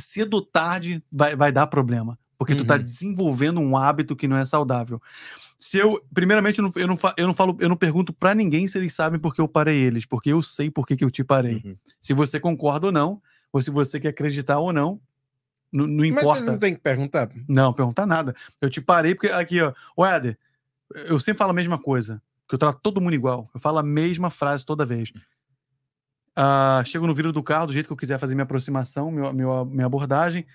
cedo ou tarde vai, vai dar problema. Porque uhum. tu tá uhum. desenvolvendo um hábito que não é saudável. Se eu, primeiramente, eu não, eu não, eu não falo, eu não pergunto para ninguém se eles sabem porque eu parei eles, porque eu sei porque que eu te parei. Uhum. Se você concorda ou não, ou se você quer acreditar ou não, não, não importa. Mas você não tem que perguntar. Não, perguntar nada. Eu te parei porque aqui, ó, o Éder, eu sempre falo a mesma coisa, que eu trato todo mundo igual. Eu falo a mesma frase toda vez. Hum. Uh, chego no vidro do carro do jeito que eu quiser fazer minha aproximação, meu, meu, minha abordagem.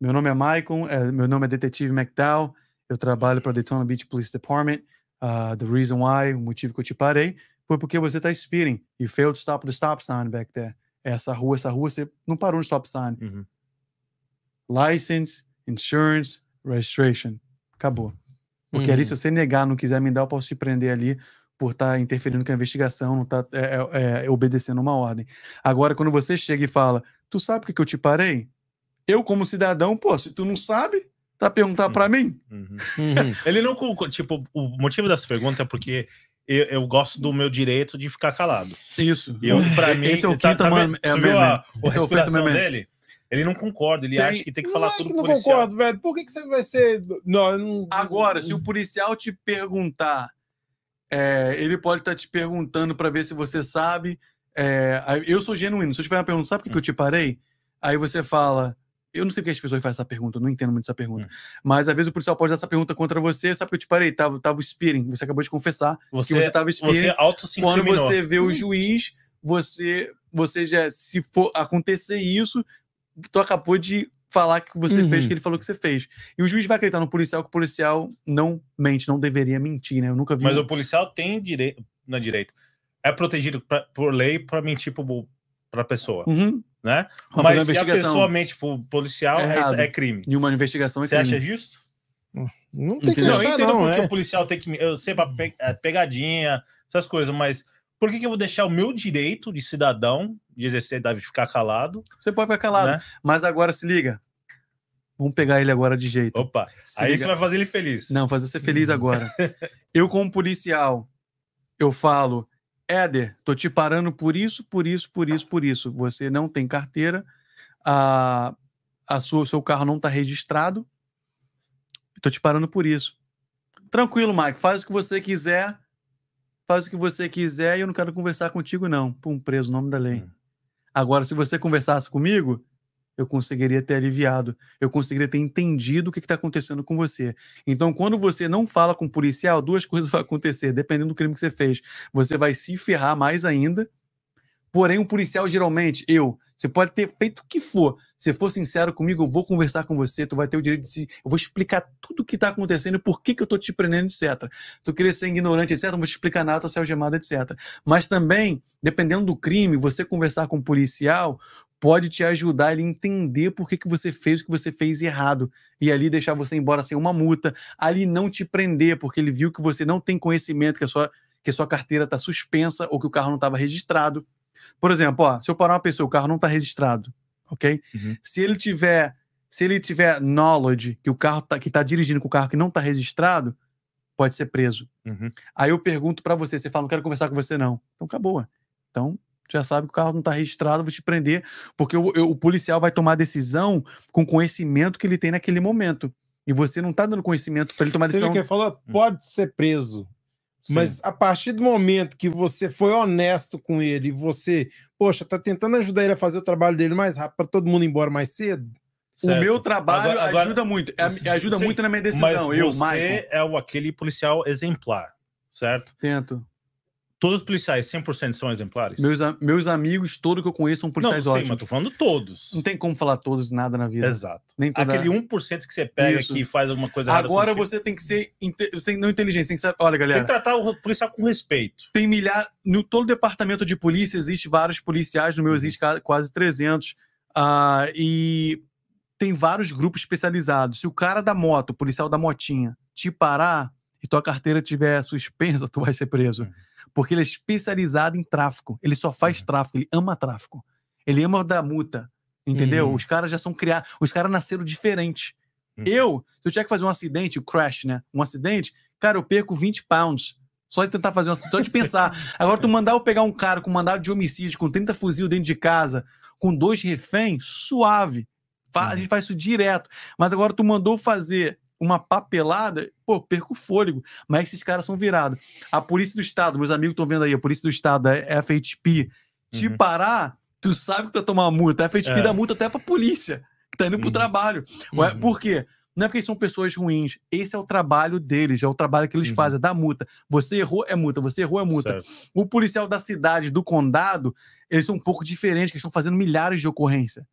Meu nome é Michael, é, meu nome é Detetive McDowell, eu trabalho para Daytona Beach Police Department. Uh, the reason why, o motivo que eu te parei, foi porque você está speeding. You failed to stop the stop sign back there. Essa rua, essa rua, você não parou no stop sign. Uhum. License, insurance, registration. Acabou. Porque uhum. ali, se você negar, não quiser me dar, eu posso te prender ali por estar tá interferindo com a investigação, não tá é, é, é, obedecendo uma ordem. Agora, quando você chega e fala, tu sabe o que, que eu te parei? Eu, como cidadão, pô, se tu não sabe, tá perguntar uhum. para mim? Uhum. uhum. Ele não, tipo, o motivo dessa pergunta é porque eu, eu, gosto do meu direito de ficar calado. Isso. Eu, pra é, mim, esse é o tá, quinto tá, man, é viu a, a Esse é respiração é dele? Ele não concorda, ele tem, acha que tem que falar tudo que não policial. concordo, velho. Por que, que você vai ser. Não, não... Agora, se o uhum. policial te perguntar é, ele pode estar tá te perguntando para ver se você sabe. É, eu sou genuíno. Se eu tiver uma pergunta, sabe por que, hum. que eu te parei? Aí você fala, eu não sei porque as pessoas fazem essa pergunta, eu não entendo muito essa pergunta. Hum. Mas às vezes o policial pode dar essa pergunta contra você, sabe que eu te parei, tava, tava spearing, você acabou de confessar você, que você tava spearing. Você auto -se Quando você vê hum. o juiz, você, você já, se for acontecer isso, tu acabou de falar que você uhum. fez o uhum. que ele falou que você fez. E o juiz vai acreditar no policial que o policial não mente, não deveria mentir, né? Eu nunca vi. Mas um... o policial tem direito, na é direito, é protegido pra, por lei para mentir pro, pra pessoa. Uhum. Né? Mas se a pessoa mente pro policial, é, é, é crime. E uma investigação é crime. Você acha justo? Não tem que Não, achar, eu entendo não, porque é. o policial tem que. Eu sei, para é pegadinha, essas coisas, mas por que, que eu vou deixar o meu direito de cidadão de exercer, deve ficar calado? Você pode ficar calado, né? mas agora se liga. Vamos pegar ele agora de jeito. Opa, se aí liga. vai fazer ele feliz. Não, fazer você feliz hum. agora. eu, como policial, eu falo, Éder, tô te parando por isso, por isso, por isso, por isso. Você não tem carteira, a, a sua, seu carro não tá registrado, tô te parando por isso. Tranquilo, Mike, faz o que você quiser, faz o que você quiser e eu não quero conversar contigo, não. Pum, preso, nome da lei. Hum. Agora, se você conversasse comigo, eu conseguiria ter aliviado, eu conseguiria ter entendido o que está acontecendo com você. Então, quando você não fala com o policial, duas coisas vão acontecer, dependendo do crime que você fez. Você vai se ferrar mais ainda Porém, um policial, geralmente, eu, você pode ter feito o que for. Se for sincero comigo, eu vou conversar com você, tu vai ter o direito de se. Eu vou explicar tudo o que está acontecendo, por que, que eu tô te prendendo, etc. Tu querer ser ignorante, etc., não vou te explicar nada, tu ser algemado, etc. Mas também, dependendo do crime, você conversar com o um policial pode te ajudar a entender por que, que você fez o que você fez errado. E ali deixar você embora sem uma multa, ali não te prender, porque ele viu que você não tem conhecimento, que a sua, que a sua carteira está suspensa ou que o carro não estava registrado. Por exemplo, ó, se eu parar uma pessoa, o carro não está registrado, ok? Uhum. Se ele tiver, se ele tiver knowledge que o carro tá, que está dirigindo com o carro que não está registrado, pode ser preso. Uhum. Aí eu pergunto para você, você fala, não quero conversar com você não. Então acabou. Então já sabe que o carro não está registrado, vou te prender, porque o, eu, o policial vai tomar decisão com conhecimento que ele tem naquele momento. E você não está dando conhecimento para ele tomar Se decisão. Ele quer hum. pode ser preso. Mas a partir do momento que você foi honesto com ele, você, poxa, tá tentando ajudar ele a fazer o trabalho dele mais rápido para todo mundo ir embora mais cedo. Certo. O meu trabalho agora, agora, ajuda muito, é ajuda sim, muito na minha decisão. Mas eu, você Michael. é o, aquele policial exemplar, certo? Tento. Todos os policiais 100% são exemplares? Meus, meus amigos, todos que eu conheço, são policiais não, ótimos. É sim, mas tô falando todos. Não tem como falar todos nada na vida. Exato. Nem toda... Aquele 1% que você pega Isso. que faz alguma coisa Agora errada. Agora você tem que ser não é inteligente, tem que saber. Olha, galera. Tem que tratar o policial com respeito. Tem milhares. No todo departamento de polícia existe vários policiais, no meu uhum. existe quase 300. Uh, ah, e tem vários grupos especializados. Se o cara da moto, o policial da motinha, te parar e tua carteira tiver suspensa, tu vai ser preso. Uhum porque ele é especializado em tráfico. Ele só faz uhum. tráfico, ele ama tráfico. Ele ama da multa. Entendeu? Uhum. Os caras já são criados. Os caras nasceram diferentes. Uhum. Eu, se eu tiver que fazer um acidente, o crash, né? Um acidente, cara, eu perco 20 pounds. Só de tentar fazer um acidente, só de pensar. Agora, tu mandar eu pegar um cara com mandado de homicídio, com 30 fuzil dentro de casa, com dois reféns, suave. Fa uhum. A gente faz isso direto. Mas agora tu mandou fazer uma papelada, pô, perco o fôlego. Mas esses caras são virados. A Polícia do Estado, meus amigos estão vendo aí, a Polícia do Estado, é, é a FHP, te uhum. parar, tu sabe que tu vai tomar multa. A FHP é. dá multa até pra polícia, que tá indo pro uhum. trabalho. uhum. Por quê? Não é porque são pessoas ruins. Esse é o trabalho deles, é o trabalho que eles uhum. fazem, é dar multa. Você errou, é multa. Você errou, é multa. Certo. O policial da cidade, do condado, eles são um pouco diferentes, que estão fazendo milhares de ocorrências.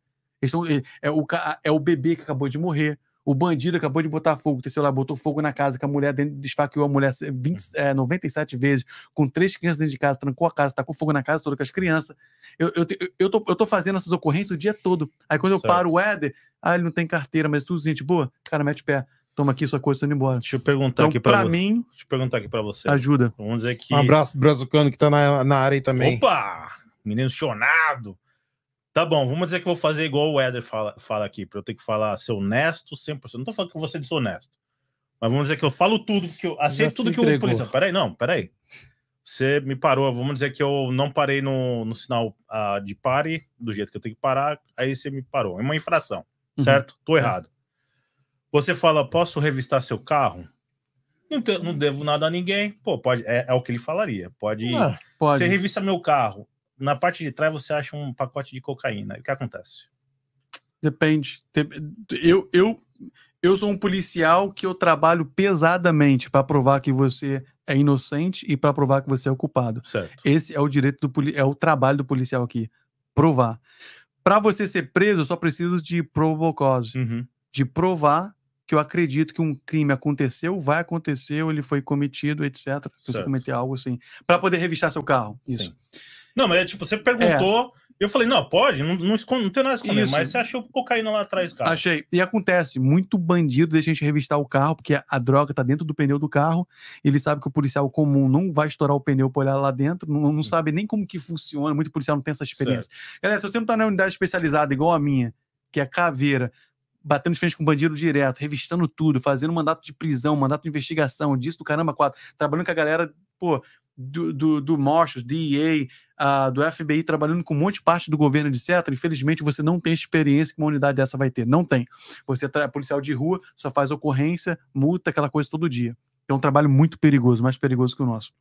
Eles são, é, é, o, é o bebê que acabou de morrer. O bandido acabou de botar fogo, terceiro lá, botou fogo na casa que a mulher dentro, desfaqueou a mulher 20, hum. é, 97 vezes, com três crianças dentro de casa, trancou a casa, tacou fogo na casa toda com as crianças. Eu, eu, eu, tô, eu tô fazendo essas ocorrências o dia todo. Aí quando certo. eu paro o Éder, ah, ele não tem carteira, mas tudo gente assim, tipo, boa, cara, mete o pé. Toma aqui sua coisa, tô indo embora. Deixa eu perguntar então, aqui pra, pra mim. Deixa eu perguntar aqui pra você. Ajuda. Vamos dizer que. Um abraço, Brazucano, que tá na, na área aí também. Opa! Menino chonado. Tá bom, vamos dizer que eu vou fazer igual o Eder fala, fala aqui, para eu ter que falar ser honesto 100%. Não tô falando que você é desonesto, mas vamos dizer que eu falo tudo, que eu aceito tudo que o policial. Peraí, não, peraí. Você me parou, vamos dizer que eu não parei no, no sinal uh, de pare, do jeito que eu tenho que parar, aí você me parou. É uma infração, uhum. certo? Tô certo. errado. Você fala, posso revistar seu carro? Não, te, não devo nada a ninguém. Pô, pode, é, é o que ele falaria. Pode. Ah, pode. Você revista meu carro na parte de trás você acha um pacote de cocaína. o que acontece? Depende. Eu, eu, eu sou um policial que eu trabalho pesadamente para provar que você é inocente e para provar que você é o culpado. Certo. Esse é o direito do é o trabalho do policial aqui, provar. Para você ser preso, eu só preciso de provocose, uhum. de provar que eu acredito que um crime aconteceu, vai acontecer, ele foi cometido, etc. Se você cometer algo assim, para poder revistar seu carro, isso. Sim. Não, mas é tipo, você perguntou. É. Eu falei, não, pode, não, não, não tem nada a esconder, Isso. mas você achou cocaína lá atrás, cara. Achei. E acontece, muito bandido deixa a gente revistar o carro, porque a, a droga tá dentro do pneu do carro, ele sabe que o policial comum não vai estourar o pneu pra olhar lá dentro, não, não sabe nem como que funciona, muito policial não tem essa experiência. Certo. Galera, se você não tá na unidade especializada igual a minha, que é caveira, batendo de frente com bandido direto, revistando tudo, fazendo mandato de prisão, mandato de investigação, disso do caramba, quatro, trabalhando com a galera, pô, do, do, do DEA, uh, ah, do FBI, trabalhando com um monte de parte do governo, etc., infelizmente você não tem experiência que uma unidade dessa vai ter. Não tem. Você é policial de rua, só faz ocorrência, multa, aquela coisa todo dia. É um trabalho muito perigoso, mais perigoso que o nosso.